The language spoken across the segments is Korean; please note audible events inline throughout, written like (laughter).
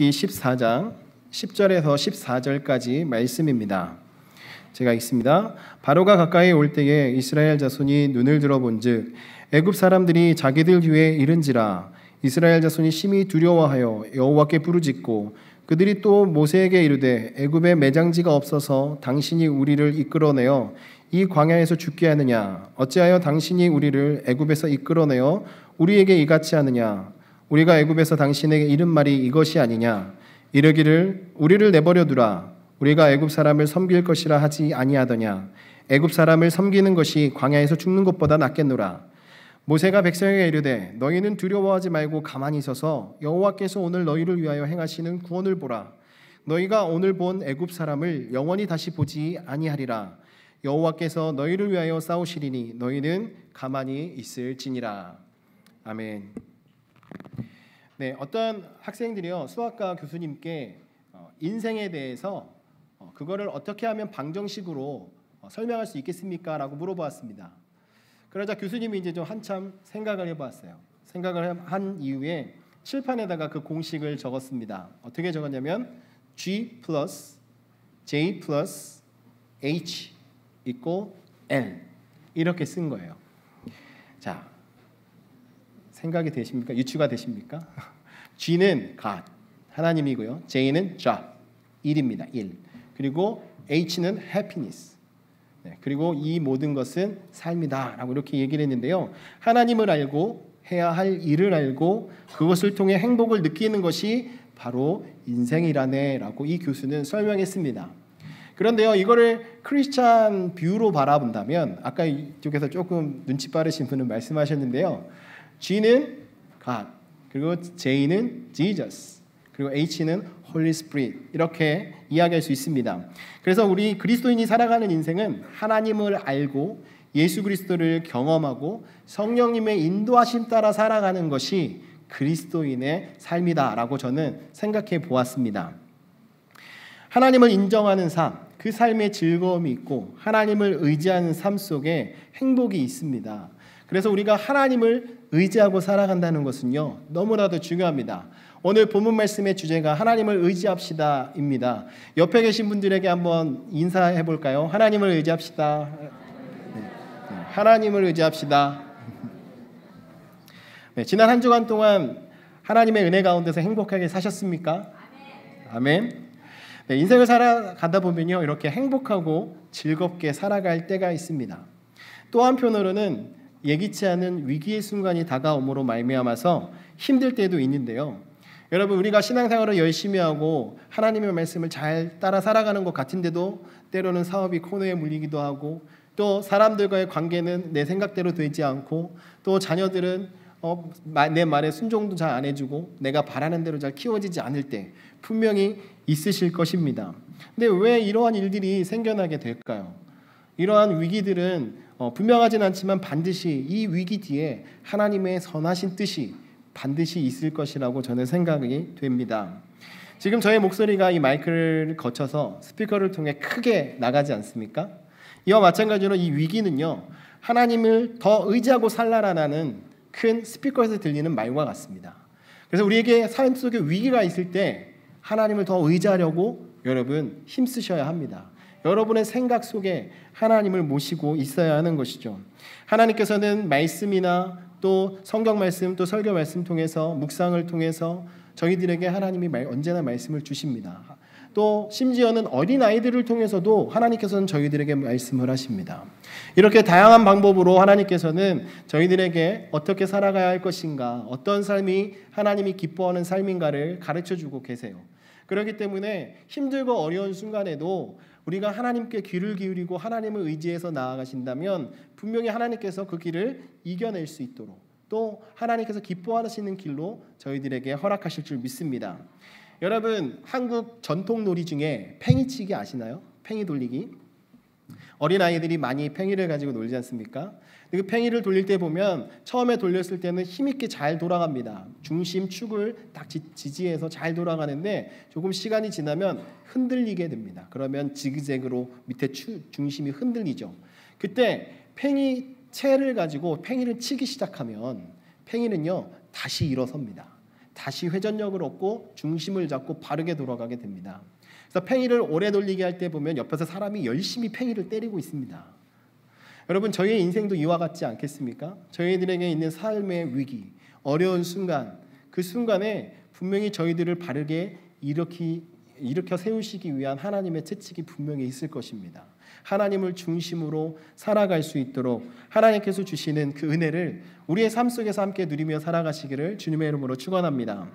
출애굽기 14장 10절에서 14절까지 말씀입니다. 제가 읽습니다. 바로가 가까이 올 때에 이스라엘 자손이 눈을 들어본즉 애굽 사람들이 자기들 뒤에 이른지라 이스라엘 자손이 심히 두려워하여 여호와께 부르짖고 그들이 또 모세에게 이르되 애굽에 매장지가 없어서 당신이 우리를 이끌어내어 이 광야에서 죽게 하느냐 어찌하여 당신이 우리를 애굽에서 이끌어내어 우리에게 이같이 하느냐 우리가 애굽에서 당신에게 이른 말이 이것이 아니냐 이르기를 우리를 내버려 두라 우리가 애굽 사람을 섬길 것이라 하지 아니하더냐 애굽 사람을 섬기는 것이 광야에서 죽는 것보다 낫겠노라 모세가 백성에게 이르되 너희는 두려워하지 말고 가만히 있서 여호와께서 오늘 너희를 위하여 행하시는 구원을 보라 너희가 오늘 본 애굽 사람을 영원히 다시 보지 아니하리라 여호와께서 너희를 위하여 싸우시리니 너희는 가만히 있을지니라 아멘 네, 어떤 학생들이요 수학과 교수님께 어, 인생에 대해서 어, 그거를 어떻게 하면 방정식으로 어, 설명할 수 있겠습니까?라고 물어보았습니다. 그러자 교수님이 이제 좀 한참 생각을 해봤어요. 생각을 한 이후에 칠판에다가 그 공식을 적었습니다. 어떻게 적었냐면 g 플러스 j 플러스 h 있고 l 이렇게 쓴 거예요. 자, 생각이 되십니까? 유추가 되십니까? (laughs) G는 God, 하나님이고요. J는 job, 일입니다. 일. 그리고 H는 happiness. 네, 그리고 이 모든 것은 삶이다라고 이렇게 얘기를 했는데요. 하나님을 알고 해야 할 일을 알고 그것을 통해 행복을 느끼는 것이 바로 인생이라네라고 이 교수는 설명했습니다. 그런데요, 이거를 크리스찬 뷰로 바라본다면 아까 이쪽에서 조금 눈치 빠르신 분은 말씀하셨는데요. G는 God, 그리고 J는 Jesus, 그리고 H는 Holy Spirit 이렇게 이야기할 수 있습니다. 그래서 우리 그리스도인이 살아가는 인생은 하나님을 알고 예수 그리스도를 경험하고 성령님의 인도하심 따라 살아가는 것이 그리스도인의 삶이다라고 저는 생각해 보았습니다. 하나님을 인정하는 삶, 그 삶의 즐거움이 있고 하나님을 의지하는 삶 속에 행복이 있습니다. 그래서 우리가 하나님을 의지하고 살아간다는 것은요 너무나도 중요합니다. 오늘 본문 말씀의 주제가 하나님을 의지합시다입니다. 옆에 계신 분들에게 한번 인사해 볼까요? 하나님을 의지합시다. 네, 네, 하나님을 의지합시다. (laughs) 네. 지난 한 주간 동안 하나님의 은혜 가운데서 행복하게 사셨습니까? 아멘. 네, 인생을 살아가다 보면요 이렇게 행복하고 즐겁게 살아갈 때가 있습니다. 또 한편으로는 예기치 않은 위기의 순간이 다가옴으로 말미암아서 힘들 때도 있는데요. 여러분 우리가 신앙생활을 열심히 하고 하나님의 말씀을 잘 따라 살아가는 것 같은데도 때로는 사업이 코너에 물리기도 하고 또 사람들과의 관계는 내 생각대로 되지 않고 또 자녀들은 어, 내 말에 순종도 잘 안 해주고 내가 바라는 대로 잘 키워지지 않을 때 분명히 있으실 것입니다. 근데 왜 이러한 일들이 생겨나게 될까요? 이러한 위기들은 어, 분명하진 않지만 반드시 이 위기 뒤에 하나님의 선하신 뜻이 반드시 있을 것이라고 저는 생각이 됩니다. 지금 저의 목소리가 이 마이크를 거쳐서 스피커를 통해 크게 나가지 않습니까? 이와 마찬가지로 이 위기는요 하나님을 더 의지하고 살라라는 큰 스피커에서 들리는 말과 같습니다. 그래서 우리에게 삶 속에 위기가 있을 때 하나님을 더 의지하려고 여러분 힘쓰셔야 합니다. 여러분의 생각 속에 하나님을 모시고 있어야 하는 것이죠. 하나님께서는 말씀이나 또 성경 말씀 또 설교 말씀 통해서 묵상을 통해서 저희들에게 하나님이 언제나 말씀을 주십니다. 또 심지어는 어린 아이들을 통해서도 하나님께서는 저희들에게 말씀을 하십니다. 이렇게 다양한 방법으로 하나님께서는 저희들에게 어떻게 살아가야 할 것인가, 어떤 삶이 하나님이 기뻐하는 삶인가를 가르쳐 주고 계세요. 그렇기 때문에 힘들고 어려운 순간에도 우리가 하나님께 귀를 기울이고 하나님을 의지해서 나아가신다면 분명히 하나님께서 그 길을 이겨낼 수 있도록 또 하나님께서 기뻐하시는 길로 저희들에게 허락하실 줄 믿습니다. 여러분 한국 전통 놀이 중에 팽이치기 아시나요? 팽이 돌리기. 어린 아이들이 많이 팽이를 가지고 놀지 않습니까? 그 팽이를 돌릴 때 보면 처음에 돌렸을 때는 힘있게 잘 돌아갑니다. 중심 축을 딱 지지해서 잘 돌아가는데 조금 시간이 지나면 흔들리게 됩니다. 그러면 지그재그로 밑에 추, 중심이 흔들리죠. 그때 팽이 채를 가지고 팽이를 치기 시작하면 팽이는요 다시 일어섭니다. 다시 회전력을 얻고 중심을 잡고 바르게 돌아가게 됩니다. 그래서 팽이를 오래 돌리게 할 때 보면 옆에서 사람이 열심히 팽이를 때리고 있습니다. 여러분 저희의 인생도 이와 같지 않겠습니까? 저희들에게 있는 삶의 위기, 어려운 순간, 그 순간에 분명히 저희들을 바르게 일으키, 일으켜 세우시기 위한 하나님의 채찍이 분명히 있을 것입니다. 하나님을 중심으로 살아갈 수 있도록 하나님께서 주시는 그 은혜를 우리의 삶 속에서 함께 누리며 살아가시기를 주님의 이름으로 축원합니다.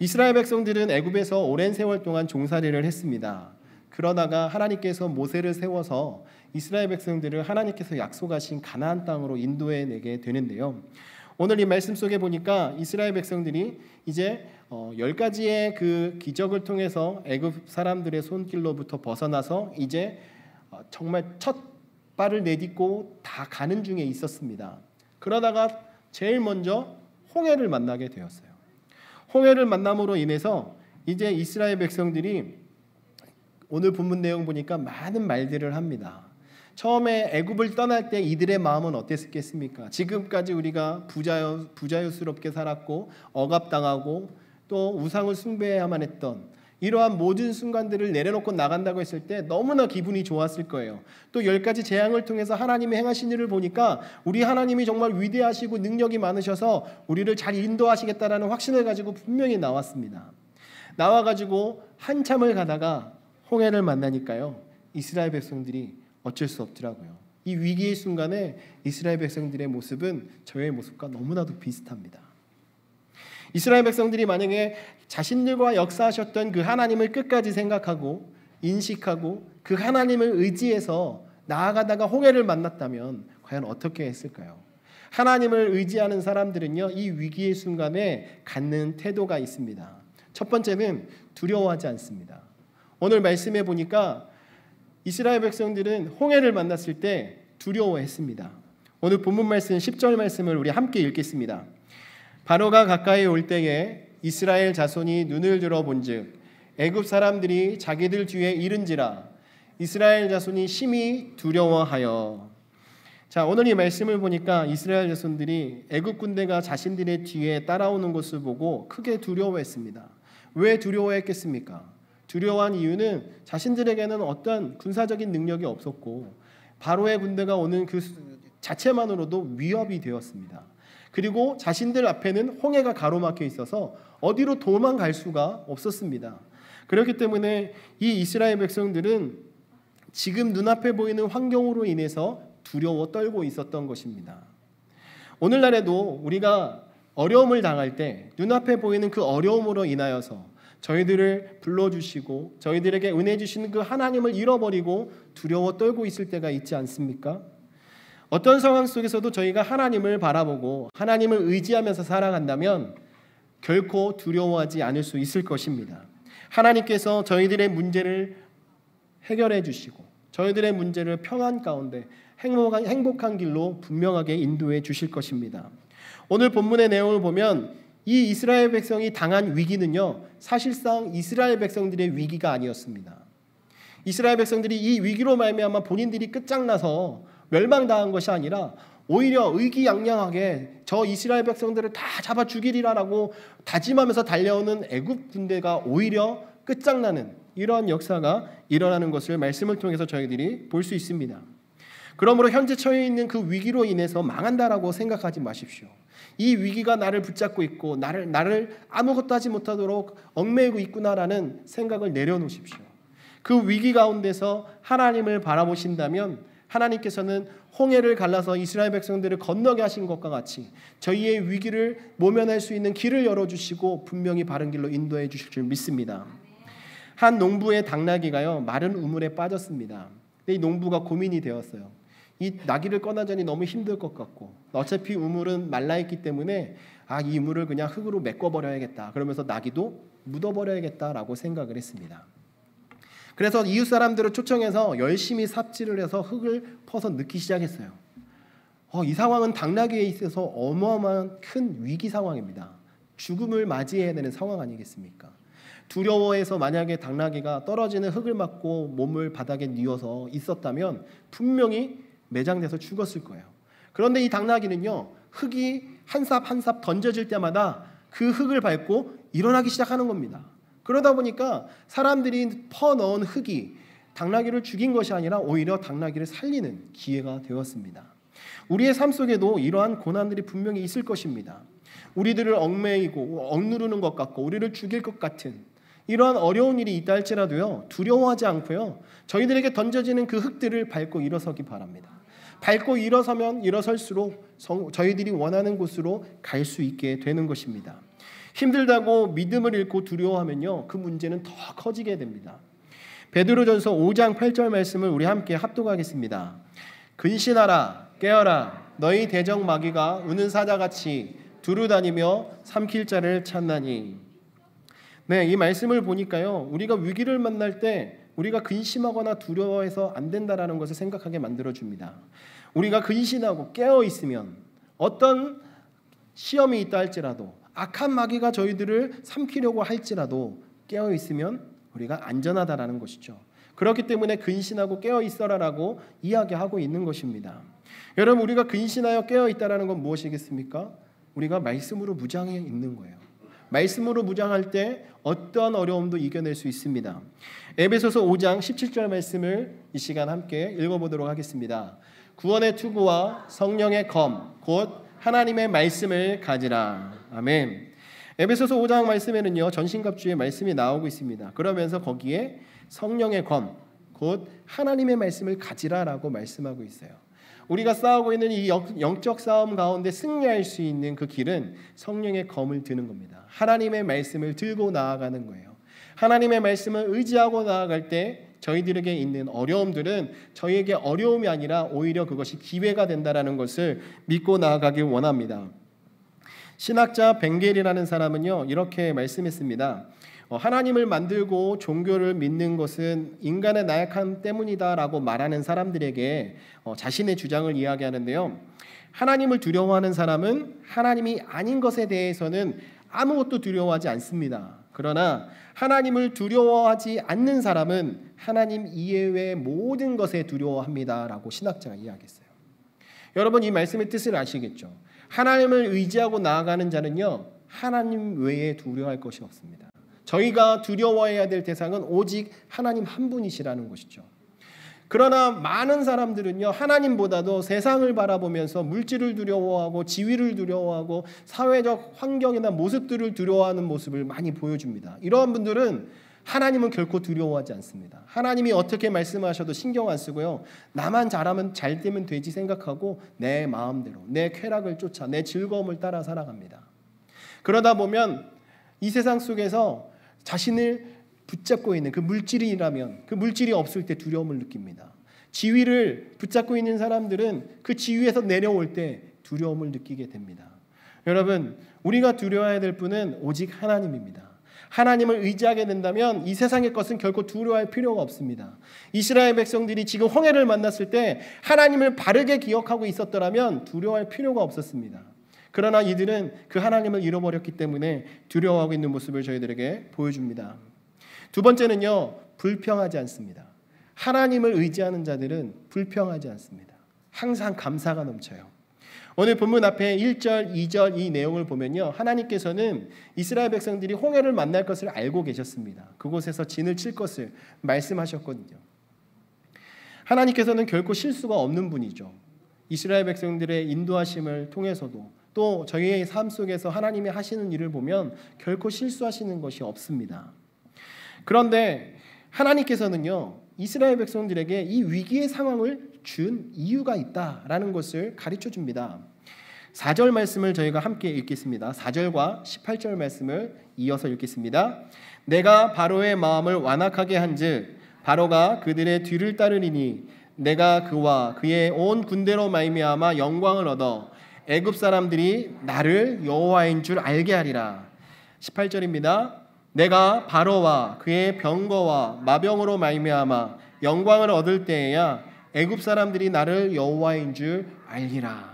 이스라엘 백성들은 애굽에서 오랜 세월 동안 종살이를 했습니다. 그러다가 하나님께서 모세를 세워서 이스라엘 백성들을 하나님께서 약속하신 가나안 땅으로 인도해 내게 되는데요. 오늘 이 말씀 속에 보니까 이스라엘 백성들이 이제 어, 열 가지의 그 기적을 통해서 애굽 사람들의 손길로부터 벗어나서 이제 어, 정말 첫 발을 내딛고 다 가는 중에 있었습니다. 그러다가 제일 먼저 홍해를 만나게 되었어요. 홍해를 만남으로 인해서 이제 이스라엘 백성들이 오늘 본문 내용 보니까 많은 말들을 합니다. 처음에 애굽을 떠날 때 이들의 마음은 어땠겠습니까? 지금까지 우리가 부자여, 부자유스럽게 살았고 억압당하고 또 우상을 숭배해야만 했던 이러한 모든 순간들을 내려놓고 나간다고 했을 때 너무나 기분이 좋았을 거예요. 또 열 가지 재앙을 통해서 하나님이 행하신 일을 보니까 우리 하나님이 정말 위대하시고 능력이 많으셔서 우리를 잘 인도하시겠다라는 확신을 가지고 분명히 나왔습니다. 나와 가지고 한참을 가다가 홍해를 만나니까요. 이스라엘 백성들이 어쩔 수 없더라고요. 이 위기의 순간에 이스라엘 백성들의 모습은 저의 모습과 너무나도 비슷합니다. 이스라엘 백성들이 만약에 자신들과 역사하셨던 그 하나님을 끝까지 생각하고 인식하고 그 하나님을 의지해서 나아가다가 홍해를 만났다면 과연 어떻게 했을까요? 하나님을 의지하는 사람들은요, 이 위기의 순간에 갖는 태도가 있습니다. 첫 번째는 두려워하지 않습니다. 오늘 말씀해 보니까 이스라엘 백성들은 홍해를 만났을 때 두려워했습니다. 오늘 본문 말씀 10절 말씀을 우리 함께 읽겠습니다. 바로가 가까이 올 때에 이스라엘 자손이 눈을 들어 본즉 애굽 사람들이 자기들 뒤에 이른지라 이스라엘 자손이 심히 두려워하여 자 오늘 이 말씀을 보니까 이스라엘 자손들이 애굽 군대가 자신들의 뒤에 따라오는 것을 보고 크게 두려워했습니다. 왜 두려워했겠습니까? 두려워한 이유는 자신들에게는 어떤 군사적인 능력이 없었고 바로의 군대가 오는 그 자체만으로도 위협이 되었습니다. 그리고 자신들 앞에는 홍해가 가로막혀 있어서 어디로 도망갈 수가 없었습니다. 그렇기 때문에 이 이스라엘 백성들은 지금 눈앞에 보이는 환경으로 인해서 두려워 떨고 있었던 것입니다. 오늘날에도 우리가 어려움을 당할 때 눈앞에 보이는 그 어려움으로 인하여서 저희들을 불러주시고 저희들에게 은혜 주시는 그 하나님을 잃어버리고 두려워 떨고 있을 때가 있지 않습니까? 어떤 상황 속에서도 저희가 하나님을 바라보고 하나님을 의지하면서 살아간다면 결코 두려워하지 않을 수 있을 것입니다. 하나님께서 저희들의 문제를 해결해 주시고 저희들의 문제를 평안 가운데 행복한, 행복한 길로 분명하게 인도해 주실 것입니다. 오늘 본문의 내용을 보면 이 이스라엘 백성이 당한 위기는요, 사실상 이스라엘 백성들의 위기가 아니었습니다. 이스라엘 백성들이 이 위기로 말미암아 본인들이 끝장나서 멸망당한 것이 아니라 오히려 의기양양하게 저 이스라엘 백성들을 다 잡아 죽이리라라고 다짐하면서 달려오는 애굽 군대가 오히려 끝장나는 이러한 역사가 일어나는 것을 말씀을 통해서 저희들이 볼 수 있습니다. 그러므로 현재 처해 있는 그 위기로 인해서 망한다라고 생각하지 마십시오. 이 위기가 나를 붙잡고 있고 나를 나를 아무것도 하지 못하도록 얽매이고 있구나라는 생각을 내려놓으십시오. 그 위기 가운데서 하나님을 바라보신다면 하나님께서는 홍해를 갈라서 이스라엘 백성들을 건너게 하신 것과 같이 저희의 위기를 모면할 수 있는 길을 열어주시고 분명히 바른 길로 인도해 주실 줄 믿습니다. 한 농부의 당나귀가요 마른 우물에 빠졌습니다. 이 농부가 고민이 되었어요. 이 나귀를 꺼나자니 너무 힘들 것 같고 어차피 우물은 말라 있기 때문에 아 이 우물을 그냥 흙으로 메꿔 버려야겠다. 그러면서 나귀도 묻어 버려야겠다라고 생각을 했습니다. 그래서 이웃 사람들을 초청해서 열심히 삽질을 해서 흙을 퍼서 넣기 시작했어요. 어, 이 상황은 당나귀에 있어서 어마어마한 큰 위기 상황입니다. 죽음을 맞이해야 되는 상황 아니겠습니까? 두려워해서 만약에 당나귀가 떨어지는 흙을 맞고 몸을 바닥에 뉘어서 있었다면 분명히 매장돼서 죽었을 거예요. 그런데 이 당나귀는요, 흙이 한삽 한 삽 던져질 때마다 그 흙을 밟고 일어나기 시작하는 겁니다. 그러다 보니까 사람들이 퍼 넣은 흙이 당나귀를 죽인 것이 아니라 오히려 당나귀를 살리는 기회가 되었습니다. 우리의 삶 속에도 이러한 고난들이 분명히 있을 것입니다. 우리들을 얽매이고 억누르는 것 같고 우리를 죽일 것 같은 이러한 어려운 일이 있다 할지라도요 두려워하지 않고요 저희들에게 던져지는 그 흙들을 밟고 일어서기 바랍니다. 밟고 일어서면 일어설수록 저희들이 원하는 곳으로 갈 수 있게 되는 것입니다. 힘들다고 믿음을 잃고 두려워하면요. 그 문제는 더 커지게 됩니다. 베드로전서 5장 8절 말씀을 우리 함께 합독하겠습니다. 근신하라 깨어라 너희 대적 마귀가 우는 사자같이 두루 다니며 삼킬 자를 찾나니 네, 이 말씀을 보니까요. 우리가 위기를 만날 때 우리가 근심하거나 두려워해서 안 된다라는 것을 생각하게 만들어 줍니다. 우리가 근신하고 깨어 있으면 어떤 시험이 있다 할지라도 악한 마귀가 저희들을 삼키려고 할지라도 깨어 있으면 우리가 안전하다라는 것이죠. 그렇기 때문에 근신하고 깨어 있어라라고 이야기하고 있는 것입니다. 여러분 우리가 근신하여 깨어 있다라는 건 무엇이겠습니까? 우리가 말씀으로 무장해 있는 거예요. 말씀으로 무장할 때어떤 어려움도 이겨낼 수 있습니다. 에베소서 5장 17절 말씀을 이 시간 함께 읽어보도록 하겠습니다. 구원의 투구와 성령의 검, 곧 하나님의 말씀을 가지라. 아멘. 에베소서 5장 말씀에는요 전신갑주의 말씀이 나오고 있습니다. 그러면서 거기에 성령의 검, 곧 하나님의 말씀을 가지라라고 말씀하고 있어요. 우리가 싸우고 있는 이 영적 싸움 가운데 승리할 수 있는 그 길은 성령의 검을 드는 겁니다. 하나님의 말씀을 들고 나아가는 거예요. 하나님의 말씀을 의지하고 나아갈 때 저희들에게 있는 어려움들은 저희에게 어려움이 아니라 오히려 그것이 기회가 된다라는 것을 믿고 나아가길 원합니다. 신학자 벵겔이라는 사람은요 이렇게 말씀했습니다. 어, 하나님을 만들고 종교를 믿는 것은 인간의 나약함 때문이다라고 말하는 사람들에게 어, 자신의 주장을 이야기하는데요. 하나님을 두려워하는 사람은 하나님이 아닌 것에 대해서는 아무것도 두려워하지 않습니다. 그러나 하나님을 두려워하지 않는 사람은 하나님 이외의 모든 것에 두려워합니다라고 신학자가 이야기했어요. 여러분 이 말씀의 뜻을 아시겠죠? 하나님을 의지하고 나아가는 자는요. 하나님 외에 두려워할 것이 없습니다. 저희가 두려워해야 될 대상은 오직 하나님 한 분이시라는 것이죠. 그러나 많은 사람들은요, 하나님보다도 세상을 바라보면서 물질을 두려워하고 지위를 두려워하고 사회적 환경이나 모습들을 두려워하는 모습을 많이 보여줍니다. 이러한 분들은 하나님은 결코 두려워하지 않습니다. 하나님이 어떻게 말씀하셔도 신경 안 쓰고요. 나만 잘하면 잘 되면 되지 생각하고 내 마음대로, 내 쾌락을 쫓아, 내 즐거움을 따라 살아갑니다. 그러다 보면 이 세상 속에서 자신을 붙잡고 있는 그 물질이라면 그 물질이 없을 때 두려움을 느낍니다. 지위를 붙잡고 있는 사람들은 그 지위에서 내려올 때 두려움을 느끼게 됩니다. 여러분, 우리가 두려워해야 될 분은 오직 하나님입니다. 하나님을 의지하게 된다면 이 세상의 것은 결코 두려워할 필요가 없습니다. 이스라엘 백성들이 지금 홍해를 만났을 때 하나님을 바르게 기억하고 있었더라면 두려워할 필요가 없었습니다. 그러나 이들은 그 하나님을 잃어버렸기 때문에 두려워하고 있는 모습을 저희들에게 보여줍니다. 두 번째는요, 불평하지 않습니다. 하나님을 의지하는 자들은 불평하지 않습니다. 항상 감사가 넘쳐요. 오늘 본문 앞에 1절, 2절 이 내용을 보면요. 하나님께서는 이스라엘 백성들이 홍해를 만날 것을 알고 계셨습니다. 그곳에서 진을 칠 것을 말씀하셨거든요. 하나님께서는 결코 실수가 없는 분이죠. 이스라엘 백성들의 인도하심을 통해서도 또 저희의 삶 속에서 하나님이 하시는 일을 보면 결코 실수하시는 것이 없습니다. 그런데 하나님께서는요, 이스라엘 백성들에게 이 위기의 상황을 준 이유가 있다라는 것을 가르쳐 줍니다. 4절 말씀을 저희가 함께 읽겠습니다. 4절과 18절 말씀을 이어서 읽겠습니다. 내가 바로의 마음을 완악하게 한즉 바로가 그들의 뒤를 따르리니 내가 그와 그의 온 군대로 말미암아 영광을 얻어 애굽 사람들이 나를 여호와인 줄 알게 하리라. 18절입니다. 내가 바로와 그의 병거와 마병으로 말미암아 영광을 얻을 때에야 애굽 사람들이 나를 여호와인 줄 알리라.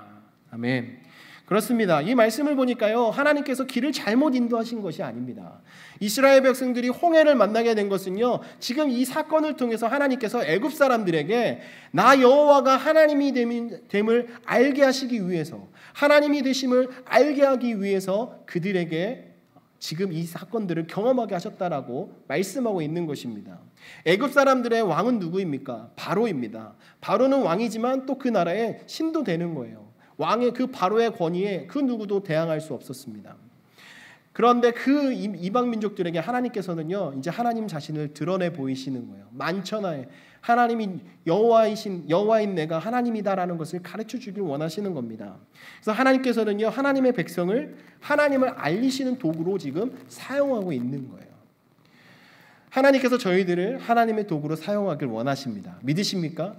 아멘. 그렇습니다. 이 말씀을 보니까요. 하나님께서 길을 잘못 인도하신 것이 아닙니다. 이스라엘 백성들이 홍해를 만나게 된 것은요. 지금 이 사건을 통해서 하나님께서 애굽 사람들에게 나 여호와가 하나님이 됨을 알게 하시기 위해서 하나님이 되심을 알게 하기 위해서 그들에게 지금 이 사건들을 경험하게 하셨다라고 말씀하고 있는 것입니다. 애굽 사람들의 왕은 누구입니까? 바로입니다. 바로는 왕이지만 또 그 나라의 신도 되는 거예요. 왕의 그 바로의 권위에 그 누구도 대항할 수 없었습니다. 그런데 그 이방 민족들에게 하나님께서는요 이제 하나님 자신을 드러내 보이시는 거예요. 만천하에 하나님이 여호와이신 여호와인 내가 하나님이다라는 것을 가르쳐 주길 원하시는 겁니다. 그래서 하나님께서는요 하나님의 백성을 하나님을 알리시는 도구로 지금 사용하고 있는 거예요. 하나님께서 저희들을 하나님의 도구로 사용하길 원하십니다. 믿으십니까?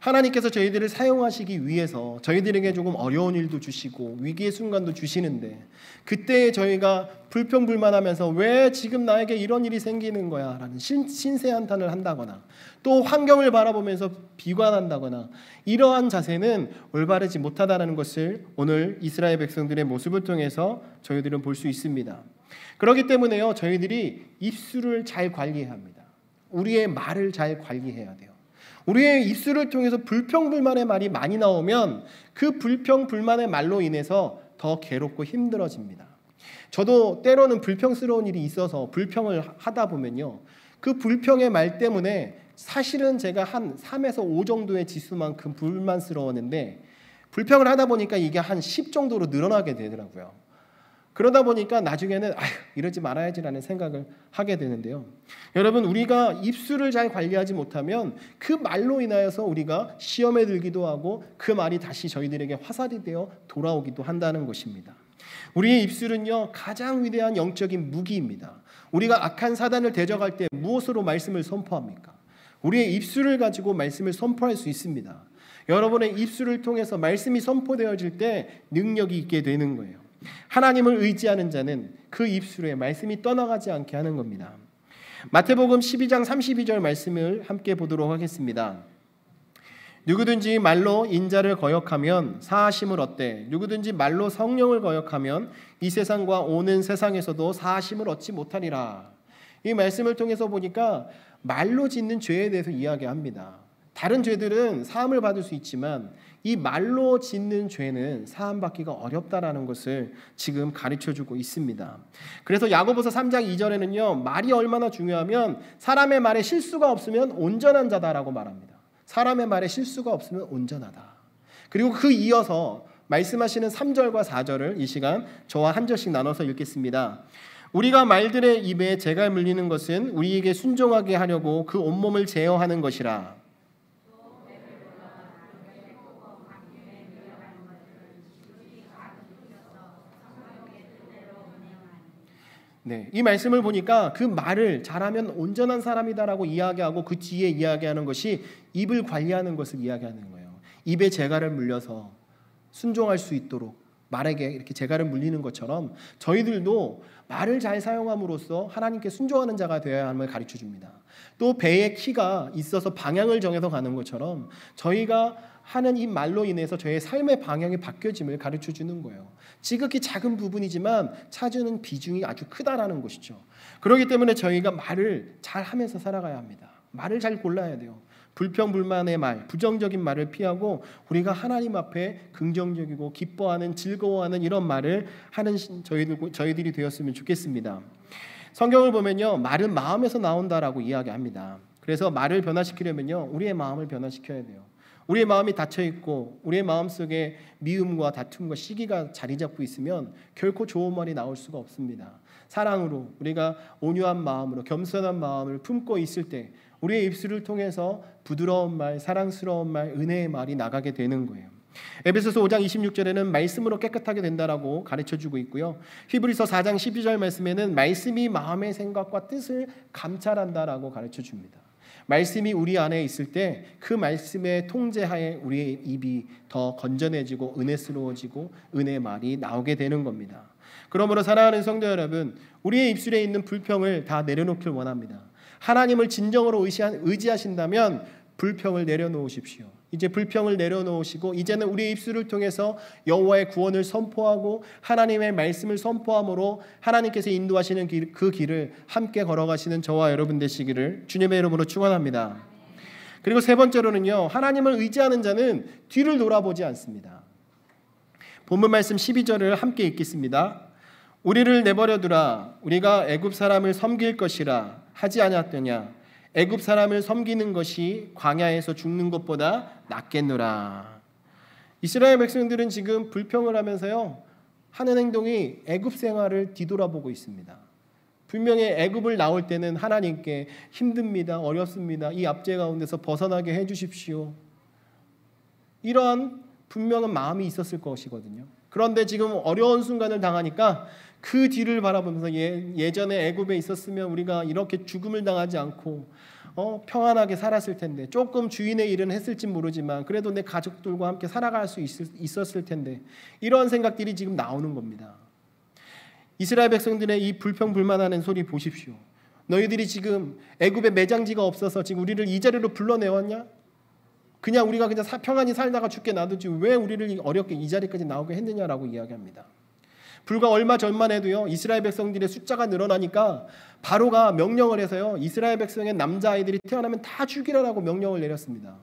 하나님께서 저희들을 사용하시기 위해서 저희들에게 조금 어려운 일도 주시고 위기의 순간도 주시는데 그때 저희가 불평불만하면서 왜 지금 나에게 이런 일이 생기는 거야 라는 신, 세한탄을 한다거나 또 환경을 바라보면서 비관한다거나 이러한 자세는 올바르지 못하다는 것을 오늘 이스라엘 백성들의 모습을 통해서 저희들은 볼 수 있습니다. 그렇기 때문에요 저희들이 입술을 잘 관리해야 합니다. 우리의 말을 잘 관리해야 돼요. 우리의 입술을 통해서 불평불만의 말이 많이 나오면 그 불평불만의 말로 인해서 더 괴롭고 힘들어집니다. 저도 때로는 불평스러운 일이 있어서 불평을 하다 보면요. 그 불평의 말 때문에 사실은 제가 한 3에서 5 정도의 지수만큼 불만스러웠는데 불평을 하다 보니까 이게 한 10 정도로 늘어나게 되더라고요. 그러다 보니까 나중에는 아휴, 이러지 말아야지라는 생각을 하게 되는데요. 여러분, 우리가 입술을 잘 관리하지 못하면 그 말로 인하여서 우리가 시험에 들기도 하고 그 말이 다시 저희들에게 화살이 되어 돌아오기도 한다는 것입니다. 우리의 입술은요, 가장 위대한 영적인 무기입니다. 우리가 악한 사단을 대적할 때 무엇으로 말씀을 선포합니까? 우리의 입술을 가지고 말씀을 선포할 수 있습니다. 여러분의 입술을 통해서 말씀이 선포되어질 때 능력이 있게 되는 거예요. 하나님을 의지하는 자는 그 입술에 말씀이 떠나가지 않게 하는 겁니다. 마태복음 12장 32절 말씀을 함께 보도록 하겠습니다. 누구든지 말로 인자를 거역하면 사하심을 얻되 누구든지 말로 성령을 거역하면 이 세상과 오는 세상에서도 사하심을 얻지 못하리라. 이 말씀을 통해서 보니까 말로 짓는 죄에 대해서 이야기합니다. 다른 죄들은 사함을 받을 수 있지만 이 말로 짓는 죄는 사함받기가 어렵다라는 것을 지금 가르쳐 주고 있습니다. 그래서 야고보서 3장 2절에는요. 말이 얼마나 중요하면 사람의 말에 실수가 없으면 온전한 자다라고 말합니다. 사람의 말에 실수가 없으면 온전하다. 그리고 그 이어서 말씀하시는 3절과 4절을 이 시간 저와 한 절씩 나눠서 읽겠습니다. 우리가 말들의 입에 재갈 물리는 것은 우리에게 순종하게 하려고 그 온몸을 제어하는 것이라. 네, 이 말씀을 보니까 그 말을 잘하면 온전한 사람이다라고 이야기하고 그 뒤에 이야기하는 것이 입을 관리하는 것을 이야기하는 거예요. 입에 재갈을 물려서 순종할 수 있도록 말에게 이렇게 재갈을 물리는 것처럼 저희들도 말을 잘 사용함으로써 하나님께 순종하는 자가 되어야 함을 가르쳐 줍니다. 또 배에 키가 있어서 방향을 정해서 가는 것처럼 저희가 하는 이 말로 인해서 저의 삶의 방향이 바뀌어짐을 가르쳐 주는 거예요. 지극히 작은 부분이지만 차지는 비중이 아주 크다라는 것이죠. 그렇기 때문에 저희가 말을 잘 하면서 살아가야 합니다. 말을 잘 골라야 돼요. 불평불만의 말, 부정적인 말을 피하고 우리가 하나님 앞에 긍정적이고 기뻐하는 즐거워하는 이런 말을 하는 저희들 저희들이 되었으면 좋겠습니다. 성경을 보면요. 말은 마음에서 나온다라고 이야기합니다. 그래서 말을 변화시키려면요. 우리의 마음을 변화시켜야 돼요. 우리의 마음이 닫혀 있고 우리의 마음 속에 미움과 다툼과 시기가 자리 잡고 있으면 결코 좋은 말이 나올 수가 없습니다. 사랑으로 우리가 온유한 마음으로 겸손한 마음을 품고 있을 때 우리의 입술을 통해서 부드러운 말, 사랑스러운 말, 은혜의 말이 나가게 되는 거예요. 에베소서 5장 26절에는 말씀으로 깨끗하게 된다라고 가르쳐 주고 있고요. 히브리서 4장 12절 말씀에는 말씀이 마음의 생각과 뜻을 감찰한다라고 가르쳐 줍니다. 말씀이 우리 안에 있을 때 그 말씀의 통제하에 우리의 입이 더 건전해지고 은혜스러워지고 은혜의 말이 나오게 되는 겁니다. 그러므로 사랑하는 성도 여러분, 우리의 입술에 있는 불평을 다 내려놓길 원합니다. 하나님을 진정으로 의지하신다면 불평을 내려놓으십시오. 이제 불평을 내려놓으시고 이제는 우리의 입술을 통해서 여호와의 구원을 선포하고 하나님의 말씀을 선포함으로 하나님께서 인도하시는 길, 그 길을 함께 걸어가시는 저와 여러분 되시기를 주님의 이름으로 축원합니다. 그리고 세 번째로는요. 하나님을 의지하는 자는 뒤를 돌아보지 않습니다. 본문 말씀 12절을 함께 읽겠습니다. 우리를 내버려 두라 우리가 애굽 사람을 섬길 것이라 하지 아니하더냐 애굽 사람을 섬기는 것이 광야에서 죽는 것보다 낫겠노라. 이스라엘 백성들은 지금 불평을 하면서요. 하는 행동이 애굽 생활을 뒤돌아보고 있습니다. 분명히 애굽을 나올 때는 하나님께 힘듭니다. 어렵습니다. 이 압제 가운데서 벗어나게 해 주십시오. 이러한 분명한 마음이 있었을 것이거든요. 그런데 지금 어려운 순간을 당하니까 그 뒤를 바라보면서 예, 전에 애굽에 있었으면 우리가 이렇게 죽음을 당하지 않고 어, 평안하게 살았을 텐데 조금 주인의 일은 했을지 모르지만 그래도 내 가족들과 함께 살아갈 수 있, 었을 텐데 이런 생각들이 지금 나오는 겁니다. 이스라엘 백성들의 이 불평 불만하는 소리 보십시오. 너희들이 지금 애굽에 매장지가 없어서 지금 우리를 이 자리로 불러내었냐 그냥 우리가 그냥 평안히 살다가 죽게 놔두지 왜 우리를 어렵게 이 자리까지 나오게 했느냐라고 이야기합니다. 불과 얼마 전만 해도요 이스라엘 백성들의 숫자가 늘어나니까 바로가 명령을 해서요 이스라엘 백성의 남자 아이들이 태어나면 다 죽이라라고 명령을 내렸습니다.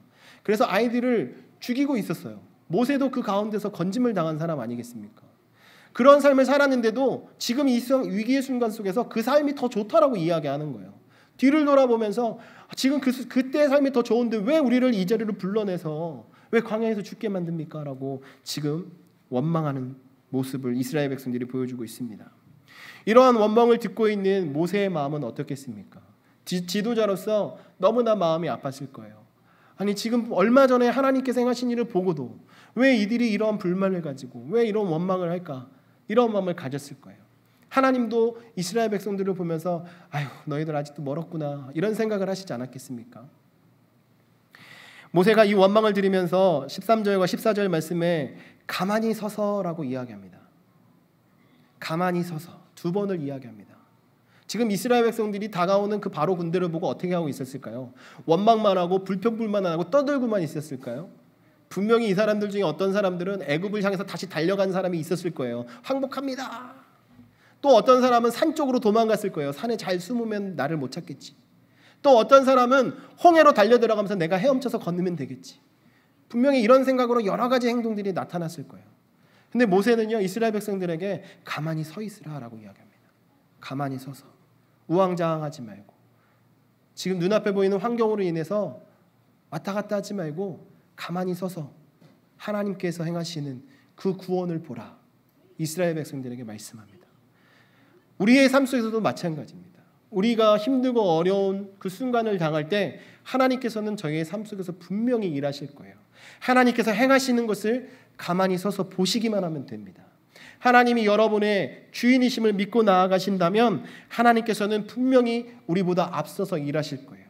그래서 아이들을 죽이고 있었어요. 모세도 그 가운데서 건짐을 당한 사람 아니겠습니까? 그런 삶을 살았는데도 지금 이 위기의 순간 속에서 그 삶이 더 좋다라고 이야기하는 거예요. 뒤를 돌아보면서 지금 그, 그때의 삶이 더 좋은데 왜 우리를 이 자리로 불러내서 왜 광야에서 죽게 만듭니까? 라고 지금 원망하는 모습을 이스라엘 백성들이 보여주고 있습니다. 이러한 원망을 듣고 있는 모세의 마음은 어떻겠습니까? 지, 도자로서 너무나 마음이 아팠을 거예요. 아니 지금 얼마 전에 하나님께서 행하신 일을 보고도 왜 이들이 이러 불만을 가지고 왜 이런 원망을 할까? 이런 마음을 가졌을 거예요. 하나님도 이스라엘 백성들을 보면서 아유 너희들 아직도 멀었구나 이런 생각을 하시지 않았겠습니까? 모세가 이 원망을 들으면서 13절과 14절 말씀에 가만히 서서라고 이야기합니다. 가만히 서서 두 번을 이야기합니다. 지금 이스라엘 백성들이 다가오는 그 바로 군대를 보고 어떻게 하고 있었을까요? 원망만 하고 불평불만 하고 떠들고만 있었을까요? 분명히 이 사람들 중에 어떤 사람들은 애굽을 향해서 다시 달려간 사람이 있었을 거예요. 항복합니다. 또 어떤 사람은 산 쪽으로 도망갔을 거예요. 산에 잘 숨으면 나를 못 찾겠지. 또 어떤 사람은 홍해로 달려 들어가면서 내가 헤엄쳐서 건너면 되겠지. 분명히 이런 생각으로 여러 가지 행동들이 나타났을 거예요. 근데 모세는요 이스라엘 백성들에게 가만히 서 있으라라고 이야기합니다. 가만히 서서 우왕좌왕하지 말고 지금 눈앞에 보이는 환경으로 인해서 왔다 갔다 하지 말고 가만히 서서 하나님께서 행하시는 그 구원을 보라 이스라엘 백성들에게 말씀합니다. 우리의 삶 속에서도 마찬가지입니다. 우리가 힘들고 어려운 그 순간을 당할 때 하나님께서는 저희의 삶 속에서 분명히 일하실 거예요. 하나님께서 행하시는 것을 가만히 서서 보시기만 하면 됩니다. 하나님이 여러분의 주인이심을 믿고 나아가신다면 하나님께서는 분명히 우리보다 앞서서 일하실 거예요.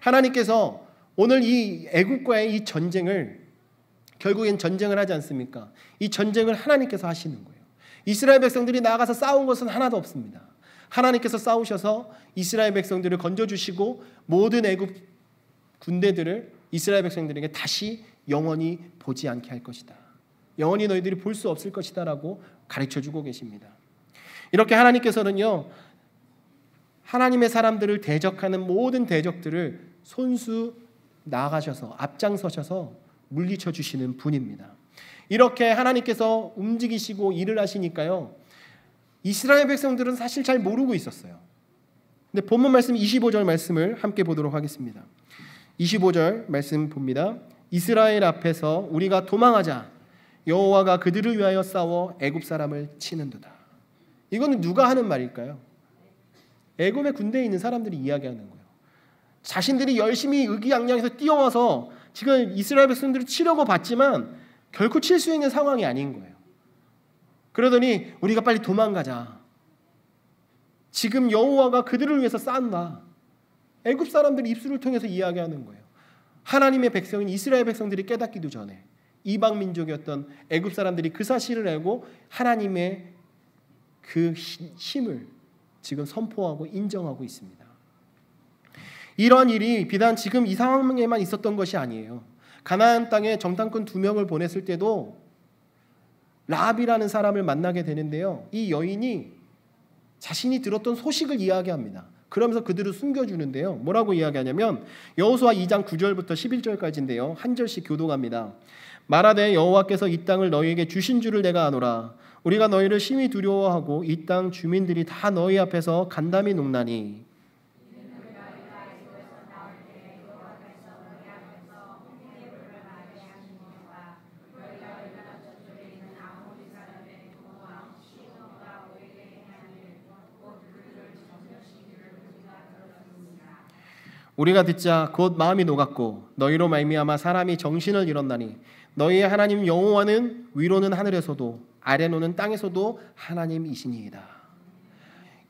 하나님께서 오늘 이 애국과의 이 전쟁을 결국엔 전쟁을 하지 않습니까? 이 전쟁을 하나님께서 하시는 거예요. 이스라엘 백성들이 나가서 싸운 것은 하나도 없습니다. 하나님께서 싸우셔서 이스라엘 백성들을 건져 주시고 모든 애굽 군대들을 이스라엘 백성들에게 다시 영원히 보지 않게 할 것이다. 영원히 너희들이 볼 수 없을 것이다라고 가르쳐 주고 계십니다. 이렇게 하나님께서는요. 하나님의 사람들을 대적하는 모든 대적들을 손수 나가셔서 앞장서셔서 물리쳐 주시는 분입니다. 이렇게 하나님께서 움직이시고 일을 하시니까요. 이스라엘 백성들은 사실 잘 모르고 있었어요. 근데 본문 말씀 25절 말씀을 함께 보도록 하겠습니다. 25절 말씀 봅니다. 이스라엘 앞에서 우리가 도망하자 여호와가 그들을 위하여 싸워 애굽 사람을 치는도다. 이거는 누가 하는 말일까요? 애굽의 군대에 있는 사람들이 이야기하는 거예요. 자신들이 열심히 의기양양해서 뛰어와서 지금 이스라엘 백성들을 치려고 봤지만 결코 칠 수 있는 상황이 아닌 거예요. 그러더니 우리가 빨리 도망가자. 지금 여호와가 그들을 위해서 싸다 애굽 사람들이 입술을 통해서 이야기하는 거예요. 하나님의 백성인 이스라엘 백성들이 깨닫기도 전에 이방 민족이었던 애굽 사람들이 그 사실을 알고 하나님의 그 힘을 지금 선포하고 인정하고 있습니다. 이런 일이 비단 지금 이 상황에만 있었던 것이 아니에요. 가나안 땅에 정탐꾼 두 명을 보냈을 때도 라합이라는 사람을 만나게 되는데요. 이 여인이 자신이 들었던 소식을 이야기합니다. 그러면서 그들을 숨겨주는데요. 뭐라고 이야기하냐면 여호수아 2장 9절부터 11절까지인데요. 한 절씩 교도합니다. 말하되 여호와께서 이 땅을 너희에게 주신 줄을 내가 아노라. 우리가 너희를 심히 두려워하고 이 땅 주민들이 다 너희 앞에서 간담이 녹나니 우리가 듣자 곧 마음이 녹았고 너희로 말미암아 사람이 정신을 잃었나니 너희의 하나님 영호와는 위로는 하늘에서도 아래로는 땅에서도 하나님이시니이다.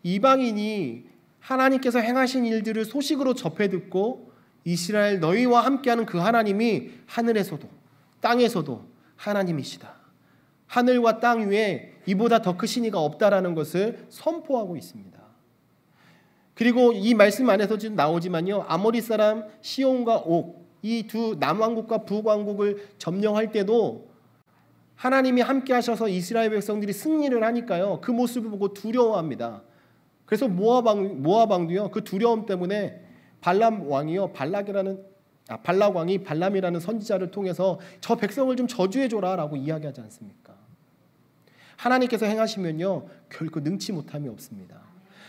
이방인이 하나님께서 행하신 일들을 소식으로 접해 듣고 이스라엘 너희와 함께하는 그 하나님이 하늘에서도 땅에서도 하나님이시다. 하늘과 땅 위에 이보다 더 크신 이가 없다라는 것을 선포하고 있습니다. 그리고 이 말씀 안에서 지금 나오지만요. 아모리 사람 시온과 옥 이 두 남왕국과 북왕국을 점령할 때도 하나님이 함께 하셔서 이스라엘 백성들이 승리를 하니까요. 그 모습을 보고 두려워합니다. 그래서 모아방 모아방도요. 그 두려움 때문에 발람 왕이요. 발락이라는 아, 발락 왕이 발람이라는 선지자를 통해서 저 백성을 좀 저주해 줘라라고 이야기하지 않습니까? 하나님께서 행하시면요. 결코 능치 못함이 없습니다.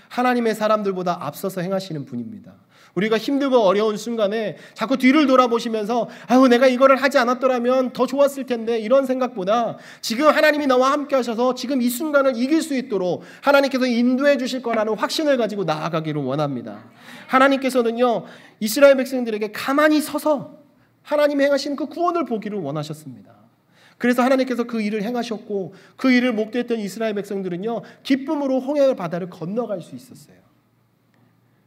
하나님의 사람들보다 앞서서 행하시는 분입니다. 우리가 힘들고 어려운 순간에 자꾸 뒤를 돌아보시면서 아유 내가 이거를 하지 않았더라면 더 좋았을 텐데 이런 생각보다 지금 하나님이 나와 함께 하셔서 지금 이 순간을 이길 수 있도록 하나님께서 인도해 주실 거라는 확신을 가지고 나아가기를 원합니다. 하나님께서는요 이스라엘 백성들에게 가만히 서서 하나님 행하신 그 구원을 보기를 원하셨습니다. 그래서 하나님께서 그 일을 행하셨고 그 일을 목도했던 이스라엘 백성들은요 기쁨으로 홍해의 바다를 건너갈 수 있었어요.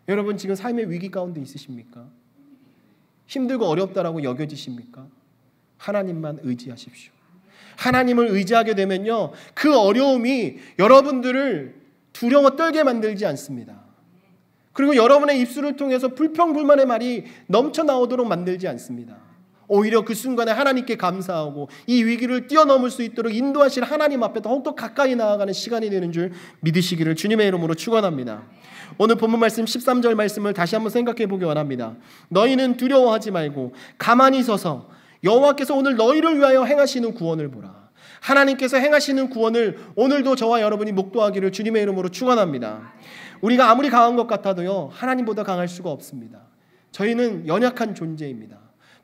여러분 지금 삶의 위기 가운데 있으십니까? 힘들고 어렵다라고 여겨지십니까? 하나님만 의지하십시오. 하나님을 의지하게 되면요 그 어려움이 여러분들을 두려워 떨게 만들지 않습니다. 그리고 여러분의 입술을 통해서 불평불만의 말이 넘쳐 나오도록 만들지 않습니다. 오히려 그 순간에 하나님께 감사하고 이 위기를 뛰어넘을 수 있도록 인도하실 하나님 앞에 더욱더 가까이 나아가는 시간이 되는 줄 믿으시기를 주님의 이름으로 축원합니다. 오늘 본문 말씀 13절 말씀을 다시 한번 생각해 보기 원합니다. 너희는 두려워하지 말고 가만히 서서 여호와께서 오늘 너희를 위하여 행하시는 구원을 보라. 하나님께서 행하시는 구원을 오늘도 저와 여러분이 목도하기를 주님의 이름으로 축원합니다. 우리가 아무리 강한 것 같아도요. 하나님보다 강할 수가 없습니다. 저희는 연약한 존재입니다.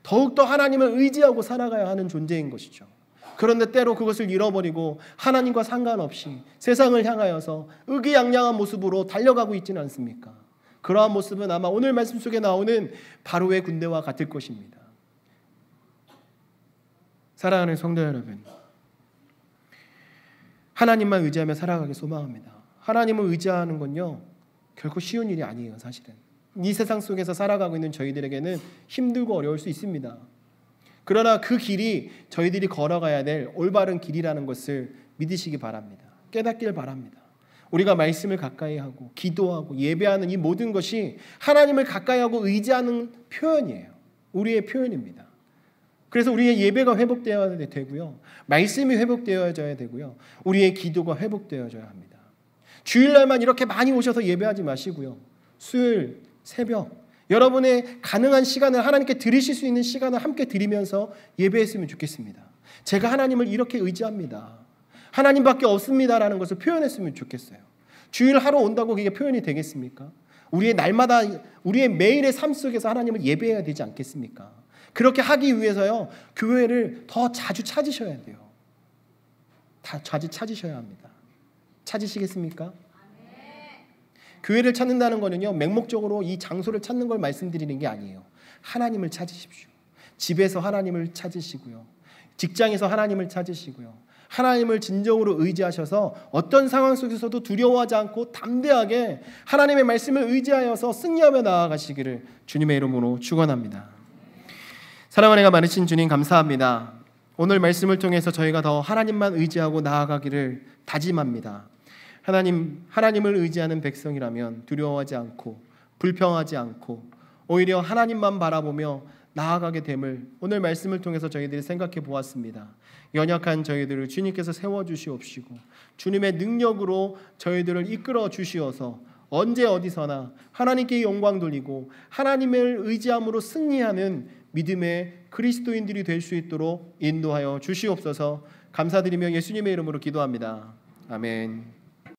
더욱더 하나님을 의지하고 살아가야 하는 존재인 것이죠. 그런데 때로 그것을 잃어버리고 하나님과 상관없이 세상을 향하여서 의기양양한 모습으로 달려가고 있지는 않습니까? 그러한 모습은 아마 오늘 말씀 속에 나오는 바로의 군대와 같을 것입니다. 사랑하는 성도 여러분, 하나님만 의지하며 살아가길 소망합니다. 하나님을 의지하는 건요 결코 쉬운 일이 아니에요, 사실은. 이 세상 속에서 살아가고 있는 저희들에게는 힘들고 어려울 수 있습니다. 그러나 그 길이 저희들이 걸어가야 될 올바른 길이라는 것을 믿으시기 바랍니다. 깨닫길 바랍니다. 우리가 말씀을 가까이 하고 기도하고 예배하는 이 모든 것이 하나님을 가까이 하고 의지하는 표현이에요. 우리의 표현입니다. 그래서 우리의 예배가 회복되어야 되고요. 말씀이 회복되어야 되고요. 우리의 기도가 회복되어야 합니다. 주일날만 이렇게 많이 오셔서 예배하지 마시고요. 수요일 새벽 여러분의 가능한 시간을 하나님께 드리실 수 있는 시간을 함께 드리면서 예배했으면 좋겠습니다. 제가 하나님을 이렇게 의지합니다. 하나님밖에 없습니다라는 것을 표현했으면 좋겠어요. 주일 하루 온다고 그게 표현이 되겠습니까? 우리의 날마다 우리의 매일의 삶 속에서 하나님을 예배해야 되지 않겠습니까? 그렇게 하기 위해서요. 교회를 더 자주 찾으셔야 돼요. 다 자주 찾으셔야 합니다. 찾으시겠습니까? 교회를 찾는다는 거는요, 맹목적으로 이 장소를 찾는 걸 말씀드리는 게 아니에요. 하나님을 찾으십시오. 집에서 하나님을 찾으시고요. 직장에서 하나님을 찾으시고요. 하나님을 진정으로 의지하셔서 어떤 상황 속에서도 두려워하지 않고 담대하게 하나님의 말씀을 의지하여서 승리하며 나아가시기를 주님의 이름으로 축원합니다. 사랑하는 가 많으신 주님 감사합니다. 오늘 말씀을 통해서 저희가 더 하나님만 의지하고 나아가기를 다짐합니다. 하나님 하나님을 의지하는 백성이라면 두려워하지 않고 불평하지 않고 오히려 하나님만 바라보며 나아가게 됨을 오늘 말씀을 통해서 저희들이 생각해 보았습니다. 연약한 저희들을 주님께서 세워 주시옵시고 주님의 능력으로 저희들을 이끌어 주시어서 언제 어디서나 하나님께 영광 돌리고 하나님을 의지함으로 승리하는 믿음의 그리스도인들이 될 수 있도록 인도하여 주시옵소서. 감사드리며 예수님의 이름으로 기도합니다. 아멘.